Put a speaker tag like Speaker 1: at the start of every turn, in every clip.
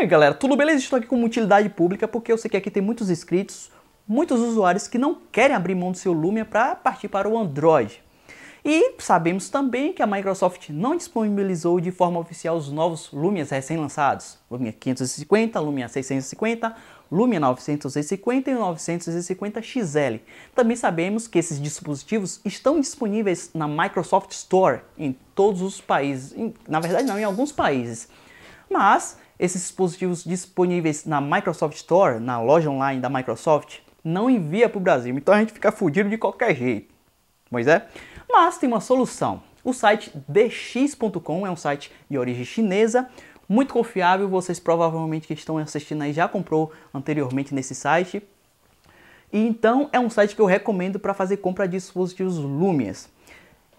Speaker 1: E aí galera, tudo beleza? Estou aqui com utilidade pública porque eu sei que aqui tem muitos inscritos, muitos usuários que não querem abrir mão do seu Lumia para partir para o Android. E sabemos também que a Microsoft não disponibilizou de forma oficial os novos Lumias recém-lançados, Lumia 550, Lumia 650, Lumia 950 e 950 XL. Também sabemos que esses dispositivos estão disponíveis na Microsoft Store em todos os países, na verdade não, em alguns países mas esses dispositivos disponíveis na Microsoft Store, na loja online da Microsoft, não envia para o Brasil. Então a gente fica fudido de qualquer jeito. Pois é? Mas tem uma solução. O site dx.com é um site de origem chinesa, muito confiável, vocês provavelmente que estão assistindo aí já comprou anteriormente nesse site. E então é um site que eu recomendo para fazer compra de dispositivos Lumias.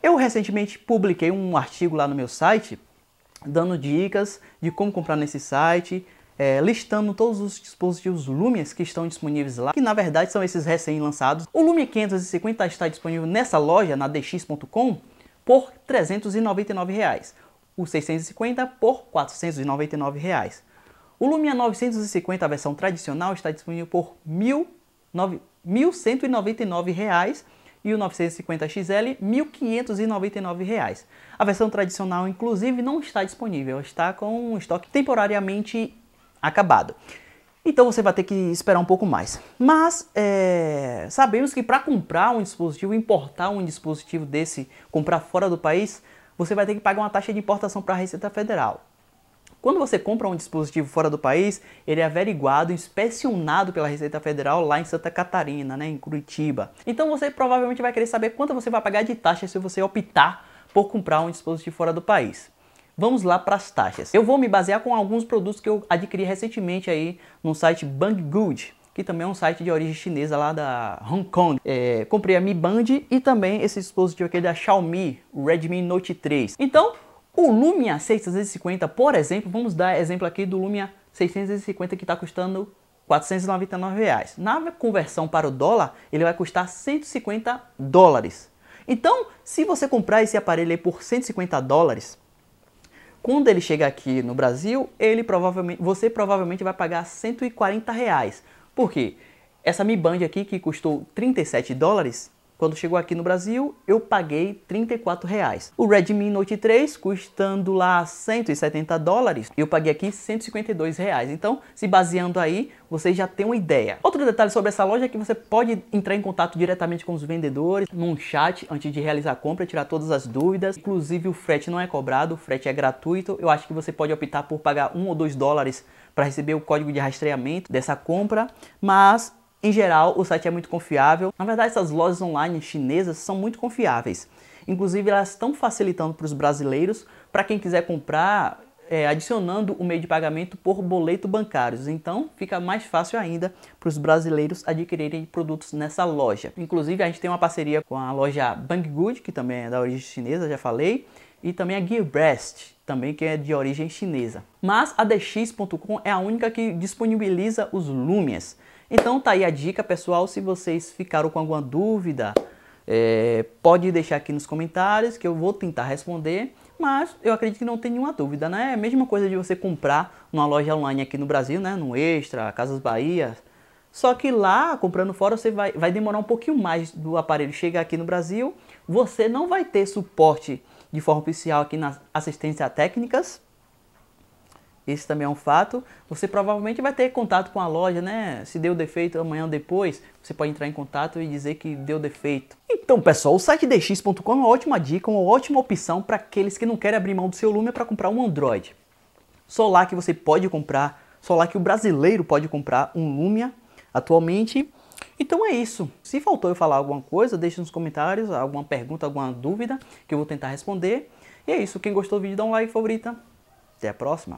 Speaker 1: Eu recentemente publiquei um artigo lá no meu site dando dicas de como comprar nesse site, é, listando todos os dispositivos Lumias que estão disponíveis lá, que na verdade são esses recém-lançados. O Lumia 550 está disponível nessa loja, na dx.com, por R$ 399, reais. o 650 por R$ 499. Reais. O Lumia 950, a versão tradicional, está disponível por R$ 1.199, e o 950XL R$ 1.599. A versão tradicional, inclusive, não está disponível, está com um estoque temporariamente acabado. Então você vai ter que esperar um pouco mais. Mas é, sabemos que para comprar um dispositivo, importar um dispositivo desse, comprar fora do país, você vai ter que pagar uma taxa de importação para a Receita Federal. Quando você compra um dispositivo fora do país, ele é averiguado, inspecionado pela Receita Federal lá em Santa Catarina, né, em Curitiba. Então você provavelmente vai querer saber quanto você vai pagar de taxa se você optar por comprar um dispositivo fora do país. Vamos lá para as taxas. Eu vou me basear com alguns produtos que eu adquiri recentemente aí no site Banggood, que também é um site de origem chinesa lá da Hong Kong. É, comprei a Mi Band e também esse dispositivo aqui é da Xiaomi, o Redmi Note 3. Então, o Lumia 650, por exemplo, vamos dar exemplo aqui do Lumia 650 que está custando 499 reais. Na conversão para o dólar, ele vai custar 150 dólares. Então, se você comprar esse aparelho por 150 dólares, quando ele chegar aqui no Brasil, ele provavelmente, você provavelmente vai pagar 140 reais. Por quê? Essa Mi Band aqui que custou 37 dólares, quando chegou aqui no Brasil, eu paguei 34 reais. O Redmi Note 3, custando lá 170 dólares, eu paguei aqui 152 reais. Então, se baseando aí, vocês já têm uma ideia. Outro detalhe sobre essa loja é que você pode entrar em contato diretamente com os vendedores, num chat, antes de realizar a compra, tirar todas as dúvidas. Inclusive, o frete não é cobrado, o frete é gratuito. Eu acho que você pode optar por pagar um ou dois dólares para receber o código de rastreamento dessa compra, mas em geral, o site é muito confiável. Na verdade, essas lojas online chinesas são muito confiáveis. Inclusive, elas estão facilitando para os brasileiros, para quem quiser comprar, é, adicionando o meio de pagamento por boleto bancários. Então, fica mais fácil ainda para os brasileiros adquirirem produtos nessa loja. Inclusive, a gente tem uma parceria com a loja Banggood, que também é da origem chinesa, já falei, e também a é Gearbest, também que é de origem chinesa. Mas a DX.com é a única que disponibiliza os Lumias. Então tá aí a dica, pessoal. Se vocês ficaram com alguma dúvida, é, pode deixar aqui nos comentários que eu vou tentar responder. Mas eu acredito que não tem nenhuma dúvida, né? É a mesma coisa de você comprar numa loja online aqui no Brasil, né? No Extra, Casas Bahia. Só que lá, comprando fora, você vai, vai demorar um pouquinho mais do aparelho chegar aqui no Brasil. Você não vai ter suporte de forma oficial aqui na assistência técnicas. Esse também é um fato. Você provavelmente vai ter contato com a loja, né? Se deu defeito amanhã ou depois, você pode entrar em contato e dizer que deu defeito. Então, pessoal, o site dx.com é uma ótima dica, uma ótima opção para aqueles que não querem abrir mão do seu Lumia para comprar um Android. Só lá que você pode comprar, só lá que o brasileiro pode comprar um Lumia atualmente. Então é isso. Se faltou eu falar alguma coisa, deixe nos comentários alguma pergunta, alguma dúvida que eu vou tentar responder. E é isso. Quem gostou do vídeo, dá um like, favorita. Até a próxima.